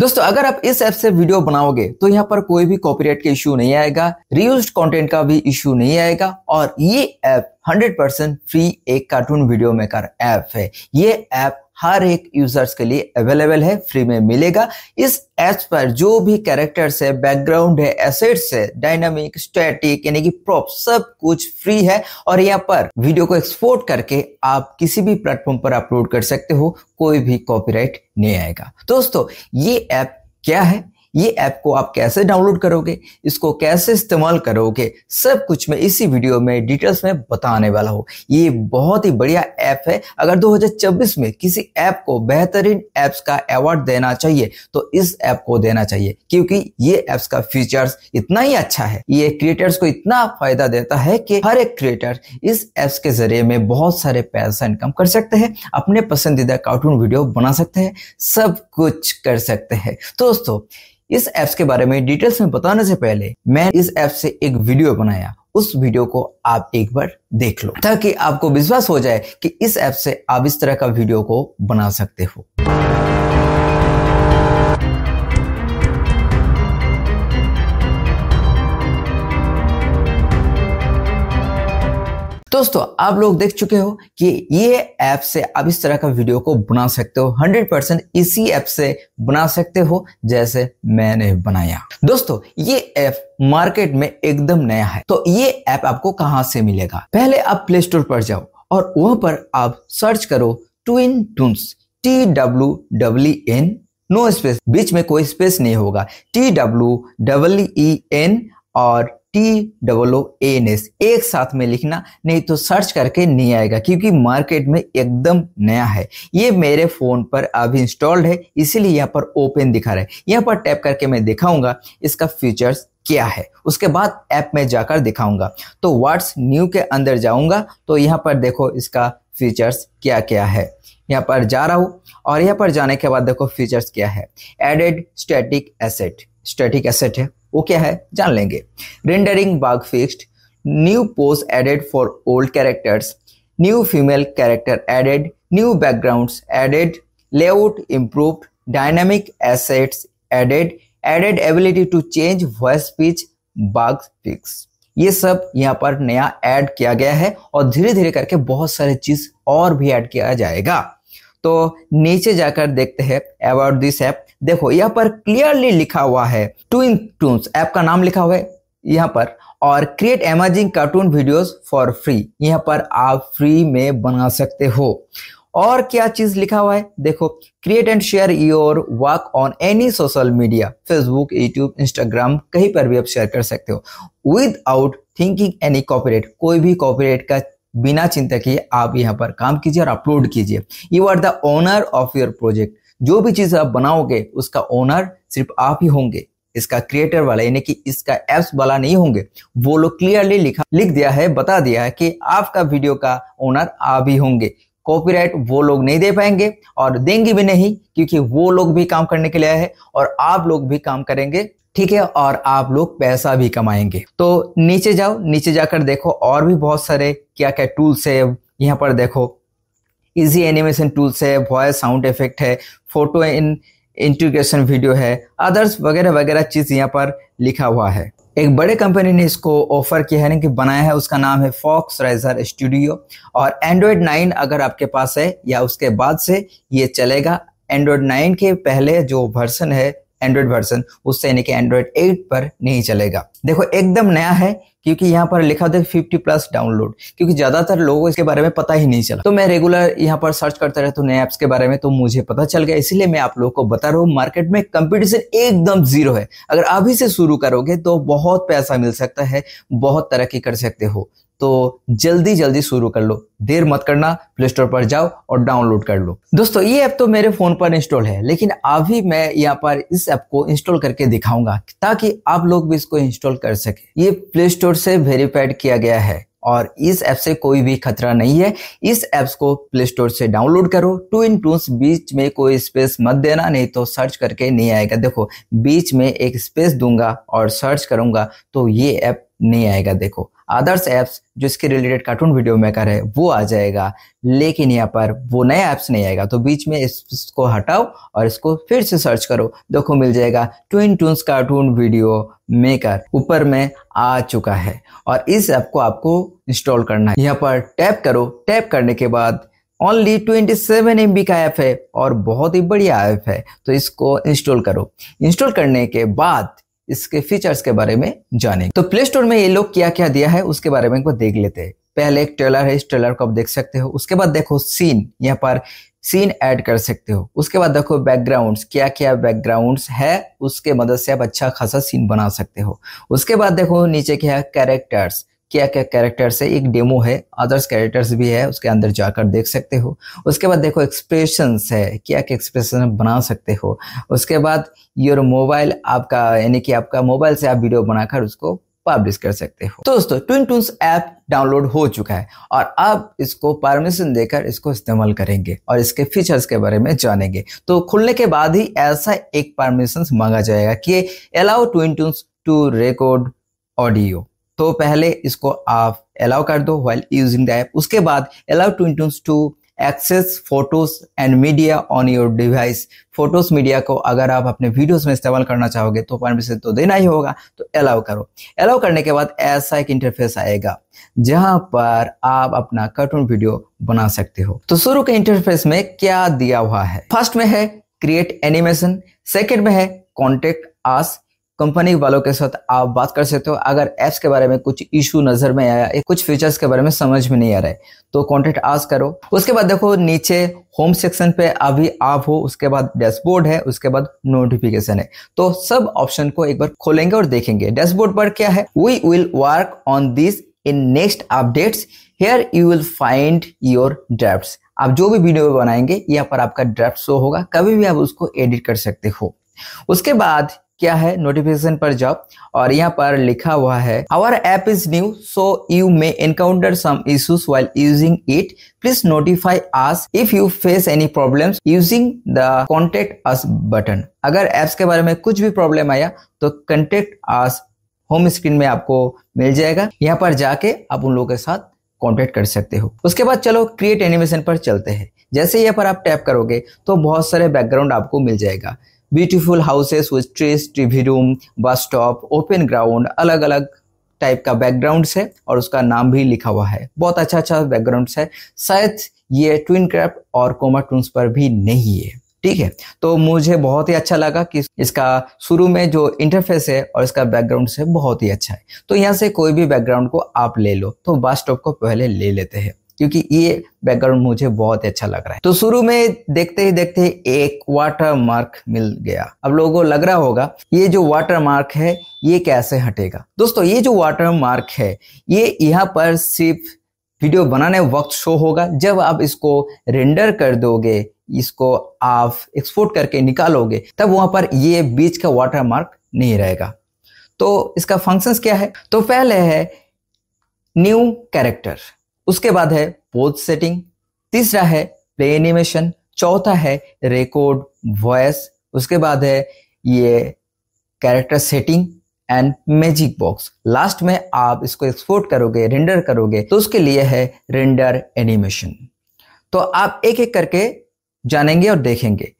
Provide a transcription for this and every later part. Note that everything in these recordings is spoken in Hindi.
दोस्तों अगर आप इस ऐप से वीडियो बनाओगे तो यहाँ पर कोई भी कॉपीराइट का इश्यू नहीं आएगा रियूज कंटेंट का भी इश्यू नहीं आएगा और ये ऐप 100% फ्री एक कार्टून वीडियो मेकर ऐप है ये ऐप हर एक यूजर्स के लिए अवेलेबल है फ्री में मिलेगा इस एप्स पर जो भी कैरेक्टर्स है बैकग्राउंड है एसेट्स है डायनामिक स्टैटिक यानी कि प्रॉप सब कुछ फ्री है और यहाँ पर वीडियो को एक्सपोर्ट करके आप किसी भी प्लेटफॉर्म पर अपलोड कर सकते हो कोई भी कॉपीराइट नहीं आएगा दोस्तों ये ऐप क्या है ये ऐप को आप कैसे डाउनलोड करोगे इसको कैसे इस्तेमाल करोगे सब कुछ मैं इसी वीडियो में डिटेल्स में बताने वाला हूँ ये बहुत ही बढ़िया ऐप है अगर 2024 में किसी ऐप को बेहतरीन ऐप्स का अवार्ड देना चाहिए तो इस ऐप को देना चाहिए क्योंकि ये ऐप्स का फीचर्स इतना ही अच्छा है ये क्रिएटर्स को इतना फायदा देता है कि हर एक क्रिएटर इस ऐप्स के जरिए में बहुत सारे पैसा इनकम कर सकते हैं अपने पसंदीदा कार्टून वीडियो बना सकते हैं सब कुछ कर सकते हैं दोस्तों इस ऐप्स के बारे में डिटेल्स में बताने से पहले मैं इस ऐप से एक वीडियो बनाया उस वीडियो को आप एक बार देख लो ताकि आपको विश्वास हो जाए कि इस ऐप से आप इस तरह का वीडियो को बना सकते हो दोस्तों आप लोग देख चुके हो कि ये ऐप से आप इस तरह का वीडियो को बना सकते हो 100% इसी ऐप से बना सकते हो जैसे मैंने बनाया दोस्तों ये ऐप मार्केट में एकदम नया है तो ये ऐप आपको कहां से मिलेगा पहले आप प्ले स्टोर पर जाओ और वहां पर आप सर्च करो Twin Toons T W W N no space बीच में कोई स्पेस नहीं होगा टी डब्ल्यू डब्ल्यू एन और T double O N S एक साथ में लिखना नहीं तो सर्च करके नहीं आएगा क्योंकि मार्केट में एकदम नया है ये मेरे फ़ोन पर अभी इंस्टॉल्ड है इसीलिए यहाँ पर ओपन दिखा रहा है यहाँ पर टैप करके मैं दिखाऊंगा इसका फीचर्स क्या है उसके बाद ऐप में जाकर दिखाऊंगा तो व्हाट्स न्यू के अंदर जाऊंगा तो यहाँ पर देखो इसका फीचर्स क्या क्या है यहाँ पर जा रहा हूँ और यहाँ पर जाने के बाद देखो फीचर्स क्या है added static asset static asset है वो क्या है जान लेंगे rendering bug fixed new pose added for old characters new female character added new backgrounds added layout improved dynamic assets added added ability to change voice pitch bug fix ये सब यहाँ पर नया ऐड किया गया है और धीरे धीरे करके बहुत सारे चीज और भी ऐड किया जाएगा तो नीचे जाकर देखते हैं अबाउट दिस ऐप देखो यहाँ पर क्लियरली लिखा हुआ है ट्विन टून ऐप का नाम लिखा हुआ है यहां पर और create amazing cartoon videos for free यहाँ पर आप फ्री में बना सकते हो और क्या चीज लिखा हुआ है देखो create and share your work on any social media Facebook YouTube Instagram कहीं पर भी आप शेयर कर सकते हो without thinking any copyright कोई भी कॉपीराइट का बिना चिंता किए आप यहाँ पर काम कीजिए और अपलोड कीजिए you are the owner of your project जो भी चीज आप बनाओगे उसका ओनर सिर्फ आप ही होंगे इसका क्रिएटर वाला यानी कि इसका एप्स वाला नहीं होंगे वो लोग क्लियरली लिखा लिख दिया है बता दिया है कि आपका वीडियो का ओनर आप ही होंगे कॉपीराइट वो लोग नहीं दे पाएंगे और देंगे भी नहीं क्योंकि वो लोग भी काम करने के लिए आए हैं और आप लोग भी काम करेंगे ठीक है और आप लोग पैसा भी कमाएंगे तो नीचे जाओ नीचे जाकर देखो और भी बहुत सारे क्या क्या टूल्स है यहाँ पर देखो इजी एनिमेशन टूल्स है वॉयस साउंड इफेक्ट है फोटो इन इंटीग्रेशन वीडियो है अदर्स वगैरह वगैरह चीज़ यहाँ पर लिखा हुआ है एक बड़े कंपनी ने इसको ऑफर किया है कि बनाया है उसका नाम है फॉक्स राइजर स्टूडियो और एंड्रॉयड नाइन अगर आपके पास है या उसके बाद से ये चलेगा एंड्रॉयड नाइन के पहले जो वर्सन है एंड्रॉयड वर्सन उससे यानी कि एंड्रॉयड एट पर नहीं चलेगा देखो एकदम नया है क्योंकि यहाँ पर लिखा था फिफ्टी प्लस डाउनलोड क्योंकि ज्यादातर लोगों इसके बारे में पता ही नहीं चला तो मैं रेगुलर यहाँ पर सर्च करता रहता हूँ नए ऐप्स के बारे में तो मुझे पता चल गया इसलिए मैं आप लोगों को बता रहा हूँ मार्केट में कंपटीशन एकदम जीरो है अगर अभी से शुरू करोगे तो बहुत पैसा मिल सकता है बहुत तरक्की कर सकते हो तो जल्दी जल्दी शुरू कर लो देर मत करना प्ले स्टोर पर जाओ और डाउनलोड कर लो दोस्तों ये ऐप तो मेरे फोन पर इंस्टॉल है लेकिन अभी मैं यहाँ पर इस ऐप को इंस्टॉल करके दिखाऊंगा ताकि आप लोग भी इसको इंस्टॉल कर सके ये प्ले स्टोर से वेरीफाइड किया गया है और इस ऐप से कोई भी खतरा नहीं है इस ऐप्स को प्ले स्टोर से डाउनलोड करो टू इन टूस बीच में कोई स्पेस मत देना नहीं तो सर्च करके नहीं आएगा देखो बीच में एक स्पेस दूंगा और सर्च करूंगा तो ये ऐप नहीं आएगा देखो अदर्स एप्स जो इसके रिलेटेड कार्टून वीडियो मेकर है वो आ जाएगा लेकिन यहाँ पर वो नया ऐप्स नहीं आएगा तो बीच में इस, इसको हटाओ और इसको फिर से सर्च करो देखो मिल जाएगा Twin Toons cartoon video maker ऊपर में आ चुका है और इस ऐप को आपको इंस्टॉल करना है यहाँ पर टैप करो टैप करने के बाद ओनली 27 सेवन का ऐप है और बहुत ही बढ़िया ऐप है तो इसको इंस्टॉल करो इंस्टॉल करने के बाद इसके फीचर्स के बारे में जानेंगे तो प्ले स्टोर में ये लोग क्या क्या दिया है उसके बारे में देख लेते हैं पहले एक ट्रेलर है इस ट्रेलर को आप देख सकते हो उसके बाद देखो सीन यहाँ पर सीन ऐड कर सकते हो उसके बाद देखो बैकग्राउंड्स क्या क्या बैकग्राउंड्स है उसके मदद से आप अच्छा खासा सीन बना सकते हो उसके बाद देखो नीचे क्या है कैरेक्टर्स क्या क्या कैरेक्टर्स है एक डेमो है अदर्स कैरेक्टर्स भी है उसके अंदर जाकर देख सकते हो उसके बाद देखो एक्सप्रेशंस है क्या क्या एक्सप्रेशन बना सकते हो उसके बाद योर मोबाइल आपका यानी कि आपका मोबाइल से आप वीडियो बनाकर उसको पब्लिश कर सकते हो दोस्तों ट्विन टून्स ऐप डाउनलोड हो चुका है और आप इसको परमिशन देकर इसको इस्तेमाल करेंगे और इसके फीचर्स के बारे में जानेंगे तो खुलने के बाद ही ऐसा एक परमिशन मांगा जाएगा कि allow Twin Toons to record audio तो पहले इसको आप अलाउ कर दो वेल यूजिंग द ऐप उसके बाद allow Twin Toons to access photos and media on your device photos media को अगर आप अपने वीडियोस में इस्तेमाल करना चाहोगे तो परमिशन तो देना ही होगा तो अलाउ करो अलाउ करने के बाद ऐसा एक इंटरफेस आएगा जहां पर आप अपना कार्टून वीडियो बना सकते हो तो शुरू के इंटरफेस में क्या दिया हुआ है फर्स्ट में है क्रिएट एनिमेशन सेकेंड में है कॉन्टेक्ट आस कंपनी वालों के साथ आप बात कर सकते हो अगर एप्स के बारे में कुछ इशू नजर में आया या कुछ फीचर्स के बारे में समझ में नहीं आ रहा है तो कॉन्टेक्ट आज करो उसके बाद देखो नीचे होम सेक्शन पे अभी आप हो उसके बाद डैशबोर्ड है उसके बाद नोटिफिकेशन है तो सब ऑप्शन को एक बार खोलेंगे और देखेंगे डैशबोर्ड पर क्या है we will work on this in next updates here you will find your draft आप जो भी वीडियो बनाएंगे यहाँ पर आपका ड्राफ्ट शो होगा कभी भी आप उसको एडिट कर सकते हो उसके बाद क्या है नोटिफिकेशन पर जाओ और यहाँ पर लिखा हुआ है our app is new so you may encounter some issues while using it please notify us if you face any problem using the contact us button अगर एप्स के बारे में कुछ भी प्रॉब्लम आया तो कॉन्टेक्ट आस होम स्क्रीन में आपको मिल जाएगा यहाँ पर जाके आप उन लोगों के साथ कॉन्टेक्ट कर सकते हो उसके बाद चलो क्रिएट एनिमेशन पर चलते हैं जैसे यहाँ पर आप टैप करोगे तो बहुत सारे बैकग्राउंड आपको मिल जाएगा beautiful houses with trees TV room bus stop open ground अलग अलग टाइप का बैकग्राउंड है और उसका नाम भी लिखा हुआ है बहुत अच्छा अच्छा बैकग्राउंड है शायद ये ट्विन क्रैप और कोमा टून्स पर भी नहीं है ठीक है तो मुझे बहुत ही अच्छा लगा कि इसका शुरू में जो इंटरफेस है और इसका बैकग्राउंड है बहुत ही अच्छा है तो यहाँ से कोई भी बैकग्राउंड को आप ले लो तो बस स्टॉप को पहले ले लेते हैं क्योंकि ये बैकग्राउंड मुझे बहुत अच्छा लग रहा है तो शुरू में देखते ही देखते ही एक वाटर मार्क मिल गया अब लोगों को लग रहा होगा ये जो वाटर मार्क है ये कैसे हटेगा दोस्तों ये जो वाटर मार्क है ये यहाँ पर सिर्फ वीडियो बनाने वक्त शो होगा जब आप इसको रेंडर कर दोगे इसको आप एक्सपोर्ट करके निकालोगे तब वहां पर ये बीच का वाटर मार्क नहीं रहेगा तो इसका फंक्शंस क्या है तो पहले है न्यू कैरेक्टर उसके बाद है पोज सेटिंग तीसरा है प्ले एनिमेशन चौथा है रिकॉर्ड वॉयस उसके बाद है ये character setting and magic box last में आप इसको एक्सपोर्ट करोगे रेंडर करोगे तो उसके लिए है रेंडर एनिमेशन तो आप एक एक करके जानेंगे और देखेंगे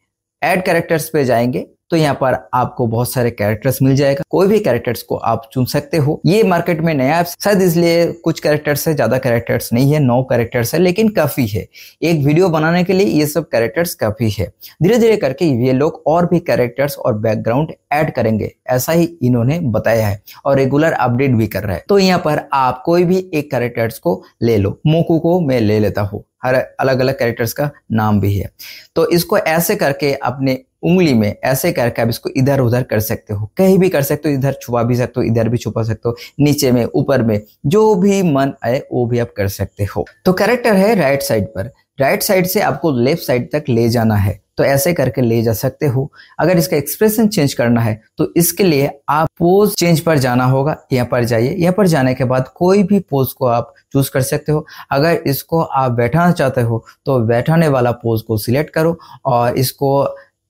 एड कैरेक्टर्स पे जाएंगे तो यहाँ पर आपको बहुत सारे कैरेक्टर्स मिल जाएगा कोई भी कैरेक्टर्स को आप चुन सकते हो ये मार्केट में नया ऐप शायद इसलिए कुछ कैरेक्टर्स है ज्यादा कैरेक्टर्स नहीं है नौ कैरेक्टर्स है लेकिन काफी है एक वीडियो बनाने के लिए ये सब कैरेक्टर्स काफी है धीरे धीरे करके ये लोग और भी कैरेक्टर्स और बैकग्राउंड एड करेंगे ऐसा ही इन्होंने बताया है और रेगुलर अपडेट भी कर रहा है तो यहाँ पर आप कोई भी एक कैरेक्टर्स को ले लो मोकू को मैं ले लेता हूँ हर अलग अलग कैरेक्टर्स का नाम भी है तो इसको ऐसे करके अपने उंगली में ऐसे करके आप इसको इधर उधर कर सकते हो कहीं भी कर सकते हो इधर छुपा भी सकते हो इधर भी छुपा सकते हो नीचे में ऊपर में जो भी मन आए वो भी आप कर सकते हो तो करेक्टर है राइट साइड पर राइट साइड से आपको लेफ्ट साइड तक ले जाना है तो ऐसे करके ले जा सकते हो अगर इसका एक्सप्रेशन चेंज करना है तो इसके लिए आप पोज चेंज पर जाना होगा यहाँ पर जाइए यहाँ पर जाने के बाद कोई भी पोज को आप चूज कर सकते हो अगर इसको आप बैठाना चाहते हो तो बैठाने वाला पोज को सिलेक्ट करो और इसको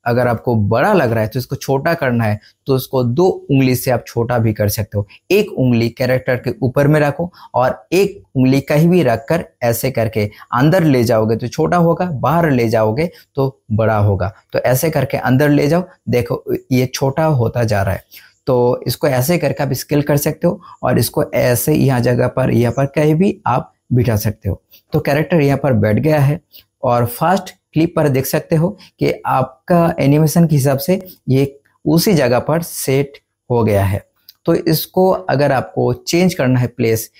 अगर आपको बड़ा लग रहा है तो इसको छोटा करना है तो उसको दो उंगली से आप छोटा भी कर सकते हो एक उंगली कैरेक्टर के ऊपर में रखो और एक उंगली कहीं भी रख कर ऐसे करके अंदर ले जाओगे तो छोटा होगा बाहर ले जाओगे तो बड़ा होगा तो ऐसे करके अंदर ले जाओ देखो ये छोटा होता जा रहा है तो इसको ऐसे करके आप स्केल कर सकते हो और इसको ऐसे यहाँ जगह पर यहाँ पर कहीं भी आप बिठा सकते हो तो कैरेक्टर यहाँ पर बैठ गया है और फर्स्ट क्लिप पर देख सकते हो कि आपका एनिमेशन के हिसाब से ये उसी जगह पर सेट हो गया है तो इसको अगर आपको चेंज करना है प्लेस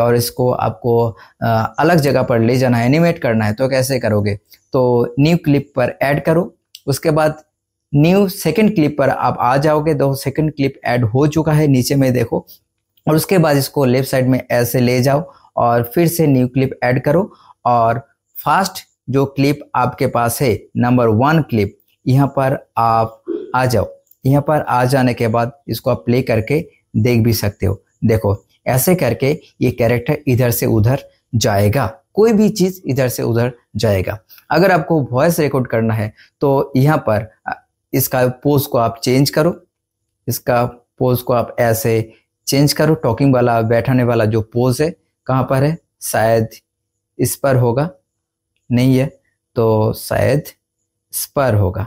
और इसको आपको अलग जगह पर ले जाना है एनिमेट करना है तो कैसे करोगे तो न्यू क्लिप पर ऐड करो उसके बाद न्यू सेकंड क्लिप पर आप आ जाओगे दो सेकंड क्लिप ऐड हो चुका है नीचे में देखो और उसके बाद इसको लेफ्ट साइड में ऐसे ले जाओ और फिर से न्यू क्लिप ऐड करो और फास्ट जो क्लिप आपके पास है नंबर वन क्लिप यहाँ पर आप आ जाओ यहाँ पर आ जाने के बाद इसको आप प्ले करके देख भी सकते हो देखो ऐसे करके ये कैरेक्टर इधर से उधर जाएगा कोई भी चीज़ इधर से उधर जाएगा अगर आपको वॉइस रिकॉर्ड करना है तो यहाँ पर इसका पोज को आप चेंज करो इसका पोज को आप ऐसे चेंज करो टॉकिंग वाला बैठाने वाला जो पोज है कहाँ पर है शायद इस पर होगा नहीं है तो शायद स्पर होगा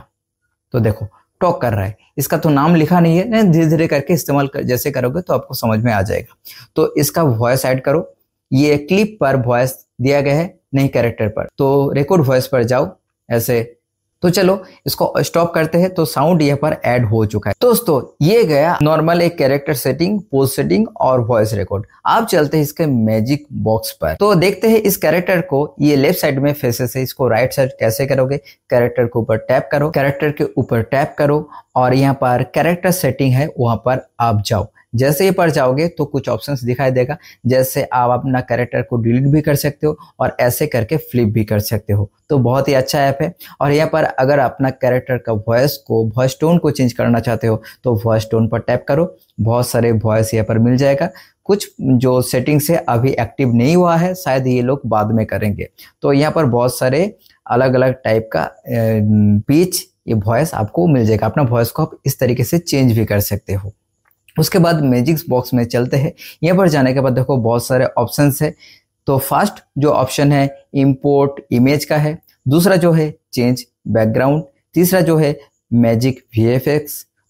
तो देखो टॉक कर रहा है इसका तो नाम लिखा नहीं है नहीं धीरे धीरे करके इस्तेमाल कर, जैसे करोगे तो आपको समझ में आ जाएगा तो इसका वॉयस ऐड करो ये क्लिप पर वॉयस दिया गया है नहीं कैरेक्टर पर तो रिकॉर्ड वॉयस पर जाओ ऐसे तो चलो इसको स्टॉप करते हैं तो साउंड यहाँ पर ऐड हो चुका है दोस्तों ये गया नॉर्मल एक कैरेक्टर सेटिंग पोज सेटिंग और वॉइस रिकॉर्ड आप चलते हैं इसके मैजिक बॉक्स पर तो देखते हैं इस कैरेक्टर को ये लेफ्ट साइड में फेसेस है इसको राइट साइड कैसे करोगे कैरेक्टर के ऊपर टैप करो कैरेक्टर के ऊपर टैप करो और यहाँ पर कैरेक्टर सेटिंग है वहाँ पर आप जाओ जैसे ही पर जाओगे तो कुछ ऑप्शंस दिखाई देगा जैसे आप अपना कैरेक्टर को डिलीट भी कर सकते हो और ऐसे करके फ्लिप भी कर सकते हो तो बहुत ही अच्छा ऐप है और यहाँ पर अगर अपना कैरेक्टर का वॉइस को वॉइस टोन को चेंज करना चाहते हो तो वॉइस टोन पर टैप करो बहुत सारे वॉइस यहाँ पर मिल जाएगा कुछ जो सेटिंग्स है अभी एक्टिव नहीं हुआ है शायद ये लोग बाद में करेंगे तो यहाँ पर बहुत सारे अलग अलग टाइप का पीच ये वॉयस आपको मिल जाएगा अपना वॉयस को आप इस तरीके से चेंज भी कर सकते हो उसके बाद मैजिक्स बॉक्स में चलते हैं यहाँ पर जाने के बाद देखो बहुत सारे ऑप्शन तो है तो फर्स्ट जो ऑप्शन है इम्पोर्ट इमेज का है दूसरा जो है चेंज बैकग्राउंड तीसरा जो है मैजिक वी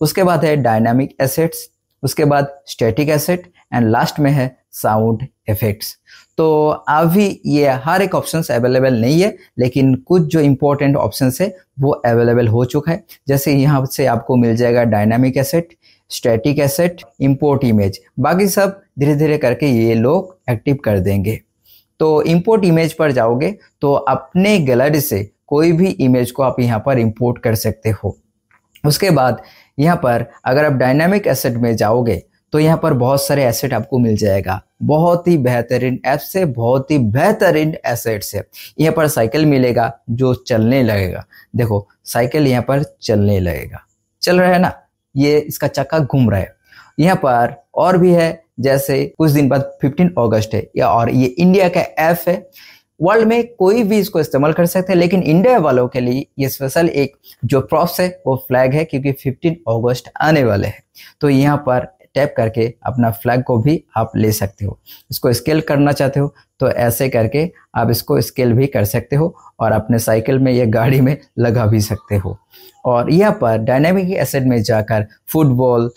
उसके बाद है डायनामिक एसेट्स उसके बाद स्टैटिक एसेट एंड लास्ट में है साउंड इफेक्ट्स तो अभी ये हर एक ऑप्शन अवेलेबल नहीं है लेकिन कुछ जो इम्पोर्टेंट ऑप्शन है वो अवेलेबल हो चुका है जैसे यहाँ से आपको मिल जाएगा dynamic asset static asset import image बाकी सब धीरे धीरे करके ये लोग एक्टिव कर देंगे तो इम्पोर्ट इमेज पर जाओगे तो अपने गैलरी से कोई भी इमेज को आप यहाँ पर इम्पोर्ट कर सकते हो उसके बाद यहाँ पर अगर आप डायनामिक एसेट में जाओगे तो यहाँ पर बहुत सारे एसेट आपको मिल जाएगा बहुत ही बेहतरीन ऐप से बहुत ही बेहतरीन एसेट से यहाँ पर साइकिल मिलेगा जो चलने लगेगा देखो साइकिल यहाँ पर चलने लगेगा चल रहा है ना ये इसका चक्का घूम रहा है यहाँ पर और भी है जैसे कुछ दिन बाद 15 अगस्त है या और ये इंडिया का ऐप है वर्ल्ड में कोई भी इसको इस्तेमाल कर सकते हैं लेकिन इंडिया वालों के लिए ये स्पेशल एक जो प्रॉप्स है वो फ्लैग है क्योंकि 15 अगस्त आने वाले हैं तो यहाँ पर टैप करके अपना फ्लैग को भी आप ले सकते हो इसको स्केल करना चाहते हो तो ऐसे करके आप इसको स्केल भी कर सकते हो और अपने साइकिल में या गाड़ी में लगा भी सकते हो और यहाँ पर डायनेमिक एसेट में जाकर फुटबॉल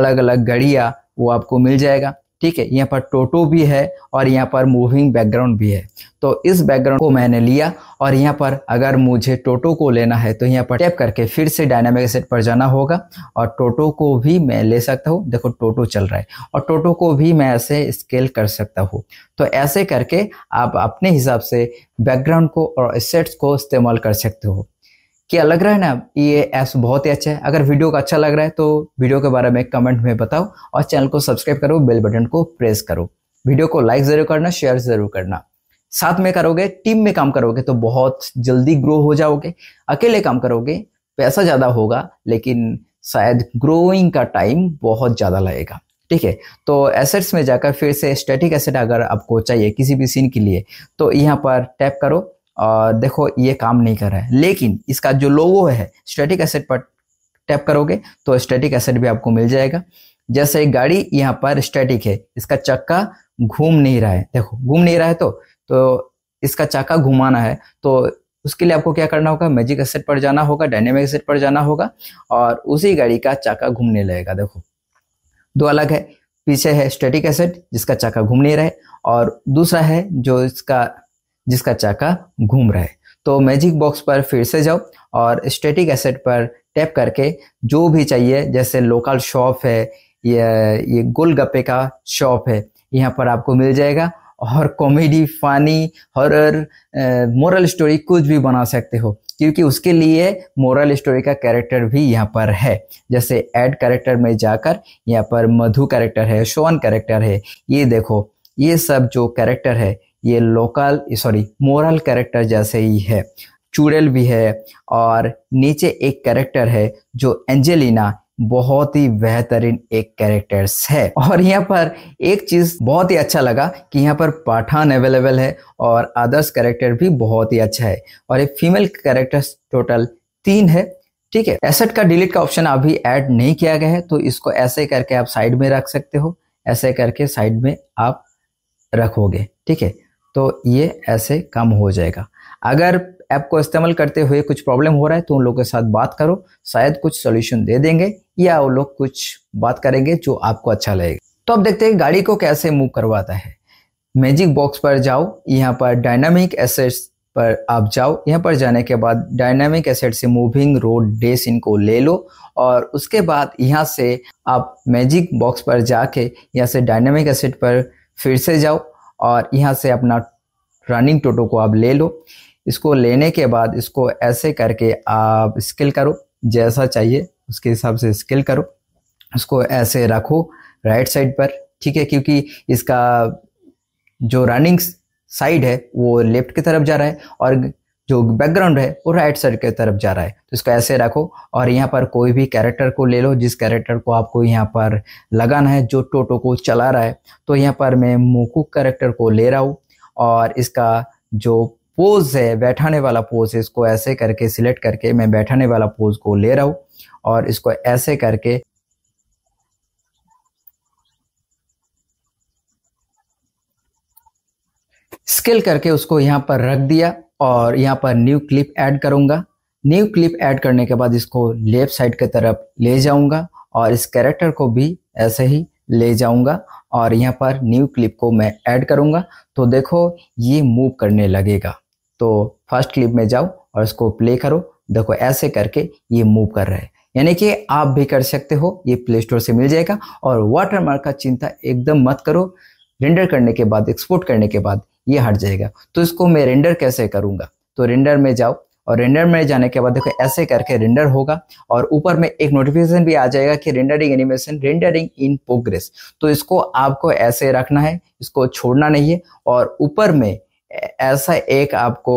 अलग अलग घड़िया वो आपको मिल जाएगा ठीक है यहाँ पर टोटो भी है और यहाँ पर मूविंग बैकग्राउंड भी है तो इस बैकग्राउंड को मैंने लिया और यहाँ पर अगर मुझे टोटो को लेना है तो यहाँ पर टैप करके फिर से डायनामिक सेट पर जाना होगा और टोटो को भी मैं ले सकता हूँ देखो टोटो चल रहा है और टोटो को भी मैं ऐसे स्केल कर सकता हूँ तो ऐसे करके आप अपने हिसाब से बैकग्राउंड को और सेट्स को इस्तेमाल कर सकते हो क्या लग रहा है ना ये ऐप्स बहुत ही अच्छा है अगर वीडियो का अच्छा लग रहा है तो वीडियो के बारे में कमेंट में बताओ और चैनल को सब्सक्राइब करो बेल बटन को प्रेस करो वीडियो को लाइक जरूर करना शेयर जरूर करना साथ में करोगे टीम में काम करोगे तो बहुत जल्दी ग्रो हो जाओगे अकेले काम करोगे पैसा ज़्यादा होगा लेकिन शायद ग्रोइंग का टाइम बहुत ज़्यादा लगेगा ठीक है तो एसेट्स में जाकर फिर से स्टैटिक एसेट अगर आपको चाहिए किसी भी सीन के लिए तो यहाँ पर टैप करो देखो ये काम नहीं कर रहा है लेकिन इसका जो लोगो है स्टैटिक एसेट पर टैप करोगे तो स्टैटिक एसेट भी आपको मिल जाएगा जैसे गाड़ी यहाँ पर स्टैटिक है इसका चक्का घूम नहीं रहा है देखो घूम नहीं रहा है तो तो इसका चक्का घुमाना है तो उसके लिए आपको क्या करना होगा मैजिक एसेट पर जाना होगा डायनेमिक एसेट पर जाना होगा और उसी गाड़ी का चक्का घूमने लगेगा देखो दो अलग है पीछे है स्टैटिक एसेट जिसका चक्का घूम नहीं रहा है और दूसरा है जो इसका जिसका चाका घूम रहा है तो मैजिक बॉक्स पर फिर से जाओ और स्टेटिक एसेट पर टैप करके जो भी चाहिए जैसे लोकल शॉप है ये ये गोलगप्पे का शॉप है यहाँ पर आपको मिल जाएगा और कॉमेडी फानी हॉरर मोरल स्टोरी कुछ भी बना सकते हो क्योंकि उसके लिए मोरल स्टोरी का कैरेक्टर भी यहाँ पर है जैसे एड कैरेक्टर में जाकर यहाँ पर मधु कैरेक्टर है शोन कैरेक्टर है ये देखो ये सब जो कैरेक्टर है ये लोकल सॉरी मोरल कैरेक्टर जैसे ही है चूड़ेल भी है और नीचे एक कैरेक्टर है जो एंजेलिना बहुत ही बेहतरीन एक कैरेक्टर्स है और यहाँ पर एक चीज बहुत ही अच्छा लगा कि यहाँ पर पाठान अवेलेबल है और आदर्श कैरेक्टर भी बहुत ही अच्छा है और ये फीमेल कैरेक्टर्स टोटल तीन है ठीक है एसेट का डिलीट का ऑप्शन अभी ऐड नहीं किया गया है तो इसको ऐसे करके आप साइड में रख सकते हो ऐसे करके साइड में आप रखोगे ठीक है तो ये ऐसे कम हो जाएगा अगर ऐप को इस्तेमाल करते हुए कुछ प्रॉब्लम हो रहा है तो उन लोगों के साथ बात करो शायद कुछ सोल्यूशन दे देंगे या वो लोग कुछ बात करेंगे जो आपको अच्छा लगेगा तो अब देखते हैं गाड़ी को कैसे मूव करवाता है मैजिक बॉक्स पर जाओ यहाँ पर डायनामिक एसेट्स पर आप जाओ यहाँ पर जाने के बाद डायनामिक एसेट से मूविंग रोड डेस इनको ले लो और उसके बाद यहाँ से आप मैजिक बॉक्स पर जाके यहाँ से डायनामिक एसेट पर फिर से जाओ और यहाँ से अपना रनिंग टोटो को आप ले लो इसको लेने के बाद इसको ऐसे करके आप स्किल करो जैसा चाहिए उसके हिसाब से स्किल करो उसको ऐसे रखो राइट साइड पर ठीक है क्योंकि इसका जो रनिंग साइड है वो लेफ्ट की तरफ जा रहा है और जो बैकग्राउंड है वो राइट साइड की तरफ जा रहा है तो इसको ऐसे रखो और यहाँ पर कोई भी कैरेक्टर को ले लो जिस कैरेक्टर को आपको यहाँ पर लगाना है जो टोटो को चला रहा है तो यहाँ पर मैं मोकू कैरेक्टर को ले रहा हूँ और इसका जो पोज है बैठाने वाला पोज है इसको ऐसे करके सिलेक्ट करके मैं बैठाने वाला पोज को ले रहा हूँ और इसको ऐसे करके स्केल करके उसको यहाँ पर रख दिया और यहाँ पर न्यू क्लिप ऐड करूँगा न्यू क्लिप ऐड करने के बाद इसको लेफ्ट साइड की तरफ ले जाऊँगा और इस कैरेक्टर को भी ऐसे ही ले जाऊँगा और यहाँ पर न्यू क्लिप को मैं ऐड करूँगा तो देखो ये मूव करने लगेगा तो फर्स्ट क्लिप में जाओ और इसको प्ले करो देखो ऐसे करके ये मूव कर रहे है यानी कि आप भी कर सकते हो ये प्ले स्टोर से मिल जाएगा और वाटरमार्क का चिंता एकदम मत करो रेंडर करने के बाद एक्सपोर्ट करने के बाद ये हट जाएगा तो इसको मैं रेंडर कैसे करूंगा तो रेंडर में जाओ और रेंडर में जाने के बाद देखो ऐसे करके रेंडर होगा और ऊपर में एक नोटिफिकेशन भी आ जाएगा कि rendering animation rendering in progress तो इसको आपको ऐसे रखना है इसको छोड़ना नहीं है और ऊपर में ऐसा एक आपको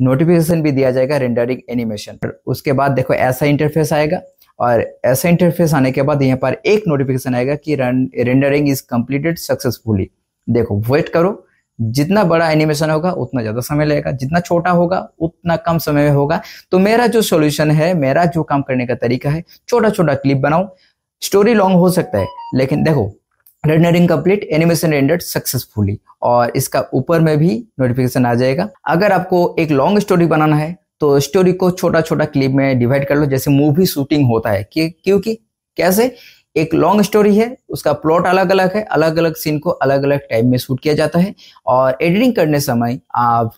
नोटिफिकेशन भी दिया जाएगा रेंडरिंग एनिमेशन उसके बाद देखो ऐसा इंटरफेस आएगा और ऐसा इंटरफेस आने के बाद यहाँ पर एक नोटिफिकेशन आएगा कि रेंडरिंग इज कंप्लीटेड सक्सेसफुली देखो वेट करो जितना बड़ा एनिमेशन होगा उतना ज्यादा समय लगेगा जितना छोटा होगा उतना कम समय में होगा तो मेरा जो सोल्यूशन है मेरा जो काम करने का तरीका है छोटा छोटा क्लिप बनाओ स्टोरी लॉन्ग हो सकता है लेकिन देखो rendering complete animation rendered successfully और इसका ऊपर में भी नोटिफिकेशन आ जाएगा अगर आपको एक लॉन्ग स्टोरी बनाना है तो स्टोरी को छोटा छोटा क्लिप में डिवाइड कर लो जैसे मूवी शूटिंग होता है कि, क्योंकि कैसे एक लॉन्ग स्टोरी है उसका प्लॉट अलग अलग है अलग अलग सीन को अलग अलग टाइम में शूट किया जाता है और एडिटिंग करने समय आप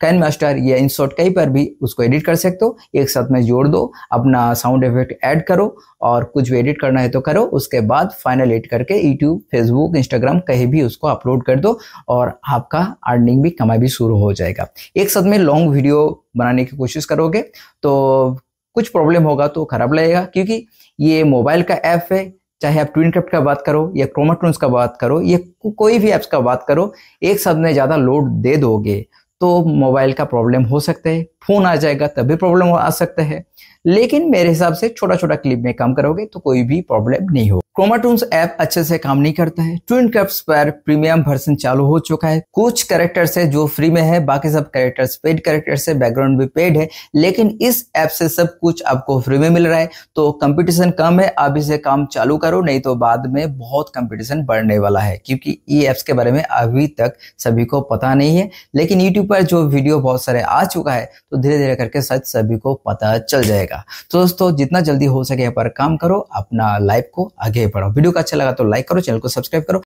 कैन मास्टर या इन शॉर्ट कहीं पर भी उसको एडिट कर सकते हो एक साथ में जोड़ दो अपना साउंड इफेक्ट ऐड करो और कुछ भी एडिट करना है तो करो उसके बाद फाइनल एडिट करके यूट्यूब फेसबुक इंस्टाग्राम कहीं भी उसको अपलोड कर दो और आपका अर्निंग भी कमाई भी शुरू हो जाएगा एक साथ में लॉन्ग वीडियो बनाने की कोशिश करोगे तो कुछ प्रॉब्लम होगा तो खराब लगेगा क्योंकि ये मोबाइल का ऐप है चाहे आप ट्विन क्रिप्ट का बात करो या क्रोमाट्रोन्स का बात करो या को, कोई भी ऐप्स का बात करो एक साथ में ज़्यादा लोड दे दोगे तो मोबाइल का प्रॉब्लम हो सकता है फोन आ जाएगा तभी प्रॉब्लम आ सकता है लेकिन मेरे हिसाब से छोटा छोटा क्लिप में काम करोगे तो कोई भी प्रॉब्लम नहीं होगा क्रोमाटून्स ऐप अच्छे से काम नहीं करता है ट्विन कप्स पर प्रीमियम वर्सन चालू हो चुका है कुछ करेक्टर्स है जो फ्री में है बाकी सब कैरेक्टर्स पेड करेक्टर्स है बैकग्राउंड भी पेड है लेकिन इस ऐप से सब कुछ आपको फ्री में मिल रहा है तो कंपटीशन कम है आप इसे काम चालू करो नहीं तो बाद में बहुत कंपटीशन बढ़ने वाला है क्योंकि ई एप्स के बारे में अभी तक सभी को पता नहीं है लेकिन यूट्यूब पर जो वीडियो बहुत सारे आ चुका है तो धीरे धीरे करके सच सभी को पता चल जाएगा तो दोस्तों जितना जल्दी हो सके पर काम करो अपना लाइफ को आगे यही पढ़ाओ वीडियो का अच्छा लगा तो लाइक करो चैनल को सब्सक्राइब करो